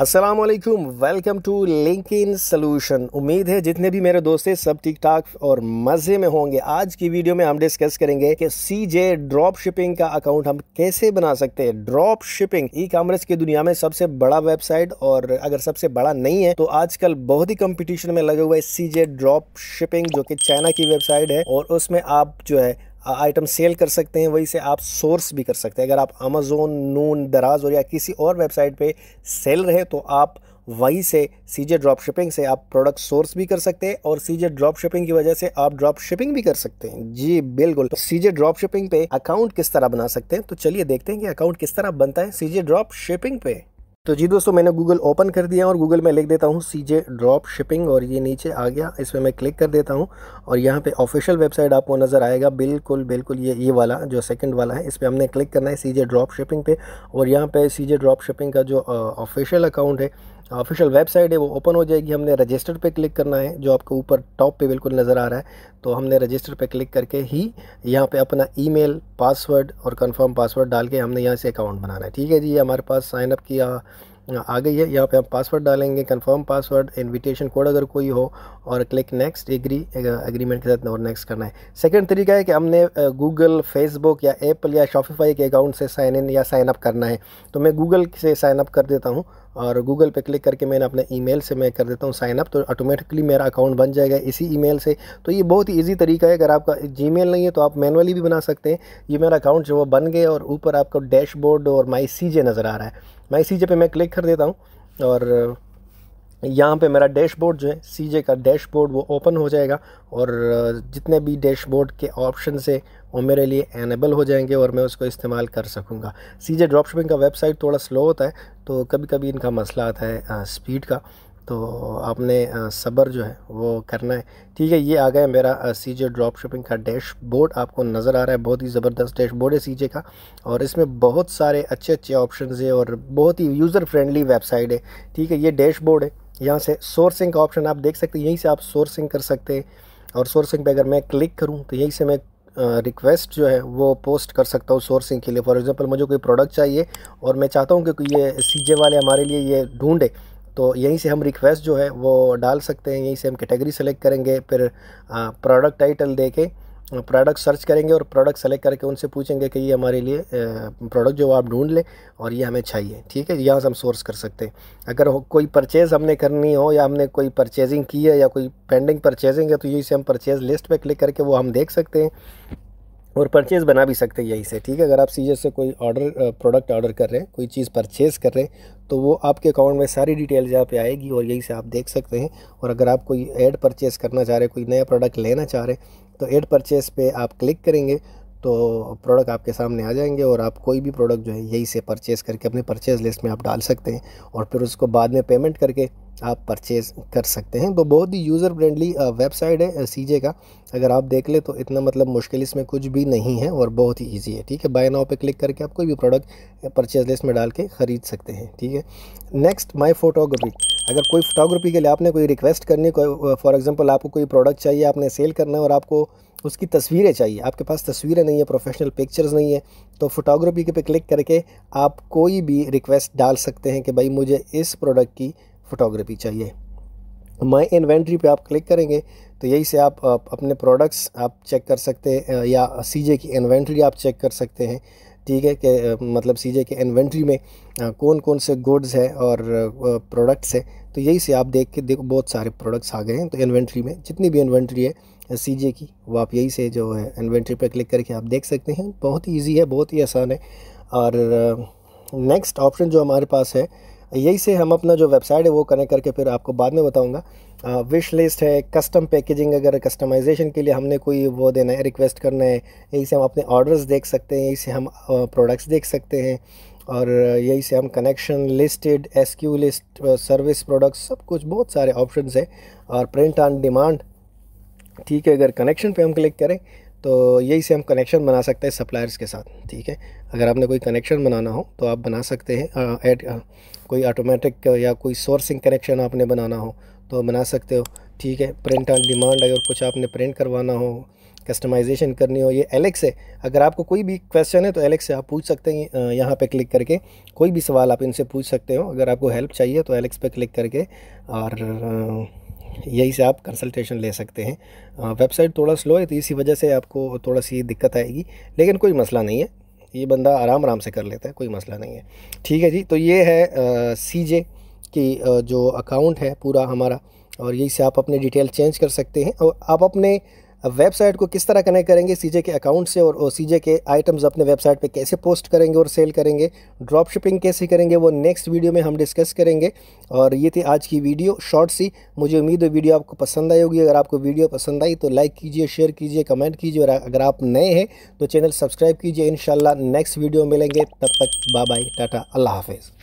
Aslam welcome to link in solution उम्मीद है जितने भी मेरे दोस्त हैं सब ठीक ठाक और मज़े में होंगे आज की वीडियो में हम डिस्कस करेंगे कि सी जे ड्रॉप शिपिंग का अकाउंट हम कैसे बना सकते हैं ड्रॉप शिपिंग ई कॉमर्स की दुनिया में सबसे बड़ा वेबसाइट और अगर सबसे बड़ा नहीं है तो आजकल बहुत ही कंपटीशन में लगे हुए सी जे ड्रॉप शिपिंग जो कि चाइना की वेबसाइट है और उसमें आप जो है आइटम सेल कर सकते हैं वहीं से आप सोर्स भी कर सकते हैं अगर आप अमेज़ोन नून दराज और या किसी और वेबसाइट पे सेल रहे तो आप वहीं से सीजे ड्रॉप शिपिंग से आप प्रोडक्ट सोर्स भी कर सकते हैं और सीजे ड्रॉप शिपिंग की वजह से आप ड्रॉप शिपिंग भी कर सकते हैं जी बिल्कुल तो सीजे ड्रॉप शिपिंग पे अकाउंट किस तरह बना सकते हैं तो चलिए देखते हैं कि अकाउंट किस तरह बनता है सीजे ड्रॉप शिपिंग पे तो जी दोस्तों मैंने गूगल ओपन कर दिया और गूगल में लिख देता हूँ सी जे ड्रॉप शिपिंग और ये नीचे आ गया इस पर मैं क्लिक कर देता हूँ और यहाँ पे ऑफिशियल वेबसाइट आपको नज़र आएगा बिल्कुल बिल्कुल ये ये वाला जो सेकंड वाला है इस पर हमने क्लिक करना है सी जे ड्रॉप शिपिंग पे और यहाँ पे सी जे ड्रॉप शिपिंग का जो ऑफिशियल अकाउंट है ऑफिशियल वेबसाइट है वो ओपन हो जाएगी हमने रजिस्टर पे क्लिक करना है जो आपके ऊपर टॉप पे बिल्कुल नज़र आ रहा है तो हमने रजिस्टर पे क्लिक करके ही यहाँ पे अपना ईमेल पासवर्ड और कंफर्म पासवर्ड डाल के हमने यहाँ से अकाउंट बनाना है ठीक है जी हमारे पास साइनअप किया आ गई है यहाँ पे हम पासवर्ड डालेंगे कंफर्म पासवर्ड इनविटेशन कोड अगर कोई हो और क्लिक नेक्स्ट एग्री एग्रीमेंट के साथ और नेक्स्ट करना है सेकंड तरीका है कि हमने गूगल फेसबुक या एप्पल या शॉपिफाई के अकाउंट से साइन इन या साइन अप करना है तो मैं गूगल से साइन अप कर देता हूँ और गूगल पे क्लिक करके मैंने अपने ईमेल से मैं कर देता हूँ साइनअप तो ऑटोमेटिकली मेरा अकाउंट बन जाएगा इसी ईमेल से तो ये बहुत ही ईजी तरीका है अगर आपका जीमेल नहीं है तो आप मैनुअली भी बना सकते हैं ये मेरा अकाउंट जो वो बन गया और ऊपर आपका डैशबोर्ड और माई सी नज़र आ रहा है माई सी पे मैं क्लिक कर देता हूँ और यहाँ पे मेरा डैशबोर्ड जो है सी का डैशबोर्ड वो ओपन हो जाएगा और जितने भी डैशबोर्ड के ऑप्शन से वो मेरे लिए एनेबल हो जाएंगे और मैं उसको इस्तेमाल कर सकूँगा सी जे शिपिंग का वेबसाइट थोड़ा स्लो होता है तो कभी कभी इनका मसला आता है स्पीड का तो आपने सब्र जो है वो करना है ठीक है ये आ गया मेरा सी जे ड्रॉप का डैशबोर्ड आपको नज़र आ रहा है बहुत ही ज़बरदस्त डैशबोर्ड है सी जे का और इसमें बहुत सारे अच्छे अच्छे ऑप्शन है और बहुत ही यूज़र फ्रेंडली वेबसाइट है ठीक है ये डैशबोर्ड है यहाँ से सोर्सिंग का ऑप्शन आप देख सकते हैं यहीं से आप सोर्सिंग कर सकते हैं और सोर्सिंग पे अगर मैं क्लिक करूँ तो यहीं से मैं रिक्वेस्ट जो है वो पोस्ट कर सकता हूँ सोर्सिंग के लिए फॉर एग्ज़ाम्पल मुझे कोई प्रोडक्ट चाहिए और मैं चाहता हूँ कि ये सीजे वाले हमारे लिए ये ढूँढे तो यहीं से हम रिक्वेस्ट जो है वो डाल सकते हैं यहीं से हम कैटेगरी सेलेक्ट करेंगे फिर प्रोडक्ट टाइटल दे के प्रोडक्ट सर्च करेंगे और प्रोडक्ट सेलेक्ट करके उनसे पूछेंगे कि ये हमारे लिए प्रोडक्ट जो आप ढूंढ लें और ये हमें चाहिए ठीक है यहाँ से हम सोर्स कर सकते हैं अगर कोई परचेज़ हमने करनी हो या हमने कोई परचेजिंग की है या कोई पेंडिंग परचेजिंग है तो यही से हम परचेज़ लिस्ट पर क्लिक करके वो हम देख सकते हैं और परचेज़ बना भी सकते हैं यहीं से ठीक है अगर आप सीजे से कोई ऑर्डर प्रोडक्ट ऑर्डर कर रहे हैं कोई चीज़ परचेज़ कर रहे हैं तो वो आपके अकाउंट में सारी डिटेल्स यहाँ पे आएगी और यहीं से आप देख सकते हैं और अगर आप कोई ऐड परचेज़ करना चाह रहे हैं कोई नया प्रोडक्ट लेना चाह रहे हैं तो एड परचेस पे आप क्लिक करेंगे तो प्रोडक्ट आपके सामने आ जाएंगे और आप कोई भी प्रोडक्ट जो है यही से परचेज़ करके अपने परचेज़ लिस्ट में आप डाल सकते हैं और फिर उसको बाद में पेमेंट करके आप परचेज़ कर सकते हैं तो बहुत ही यूज़र फ्रेंडली वेबसाइट है सीजे का अगर आप देख ले तो इतना मतलब मुश्किल इसमें कुछ भी नहीं है और बहुत ही ईजी है ठीक है बाय नाउ पे क्लिक करके आप कोई भी प्रोडक्ट परचेज लिस्ट में डाल के ख़रीद सकते हैं ठीक है नेक्स्ट माई फोटोग्राफी अगर कोई फोटोग्राफी के लिए आपने कोई रिक्वेस्ट करनी कोई फॉर एग्ज़ाम्पल आपको कोई प्रोडक्ट चाहिए आपने सेल करना है और आपको उसकी तस्वीरें चाहिए आपके पास तस्वीरें नहीं है प्रोफेशनल पिक्चर्स नहीं है तो फोटोग्राफी के पे क्लिक करके आप कोई भी रिक्वेस्ट डाल सकते हैं कि भाई मुझे इस प्रोडक्ट की फ़ोटोग्राफी चाहिए माय इन्वेंट्री पे आप क्लिक करेंगे तो यही से आप, अपने प्रोडक्ट्स आप चेक कर सकते हैं या सीजे की इन्वेंट्री आप चेक कर सकते हैं ठीक है कि मतलब सीजे के इन्वेंट्री में कौन कौन से गुड्स हैं और प्रोडक्ट्स हैं तो यही से आप देख के देखो बहुत सारे प्रोडक्ट्स आ गए हैं तो इन्वेंट्री में जितनी भी इन्वेंट्री है सी की वो आप यही से जो है इन्वेंट्री पर क्लिक करके आप देख सकते हैं बहुत ही ईजी है बहुत ही आसान है और नेक्स्ट ऑप्शन जो हमारे पास है यही से हम अपना जो वेबसाइट है वो कनेक्ट करके फिर आपको बाद में बताऊँगा विश लिस्ट है कस्टम पैकेजिंग अगर कस्टमाइजेशन के लिए हमने कोई वो देना है रिक्वेस्ट करना है यही से हम अपने ऑर्डर्स देख सकते हैं यही से हम प्रोडक्ट्स देख सकते हैं और यही से हम connection listed S Q list service products सब कुछ बहुत सारे ऑप्शन है और प्रिंट ऑन डिमांड ठीक है अगर कनेक्शन पे हम क्लिक करें तो यही से हम कनेक्शन बना सकते हैं सप्लायर्स के साथ ठीक है अगर आपने कोई कनेक्शन बनाना हो तो आप बना सकते हैं एड कोई ऑटोमेटिक या कोई सोर्सिंग कनेक्शन आपने बनाना हो तो बना सकते हो ठीक है प्रिंट ऑन डिमांड अगर कुछ आपने प्रिंट करवाना हो कस्टमाइजेशन करनी हो ये एलेक्स है अगर आपको कोई भी क्वेश्चन है तो एलेक्स से आप पूछ सकते हैं यहाँ पे क्लिक करके कोई भी सवाल आप इनसे पूछ सकते हो अगर आपको हेल्प चाहिए तो एलेक्स पे क्लिक करके और यहीं से आप कंसल्टेशन ले सकते हैं वेबसाइट थोड़ा स्लो है तो इसी वजह से आपको थोड़ा सी दिक्कत आएगी लेकिन कोई मसला नहीं है ये बंदा आराम आराम से कर लेता है कोई मसला नहीं है ठीक है जी तो ये है सी जे की आ, जो अकाउंट है पूरा हमारा और यही से आप अपने डिटेल चेंज कर सकते हैं और आप अपने अब वेबसाइट को किस तरह कनेक्ट करेंगे सीजे के अकाउंट से और सीजे के आइटम्स अपने वेबसाइट पे कैसे पोस्ट करेंगे और सेल करेंगे ड्रॉप शिपिंग कैसे करेंगे वो नेक्स्ट वीडियो में हम डिस्कस करेंगे और ये थी आज की वीडियो शॉर्ट सी मुझे उम्मीद है वीडियो आपको पसंद आई होगी अगर आपको वीडियो पसंद आई तो लाइक कीजिए शेयर कीजिए कमेंट कीजिए और अगर आप नए हैं तो चैनल सब्सक्राइब कीजिए इन नेक्स्ट वीडियो मिलेंगे तब तक बाय बाय टाटा अल्लाह हाफिज़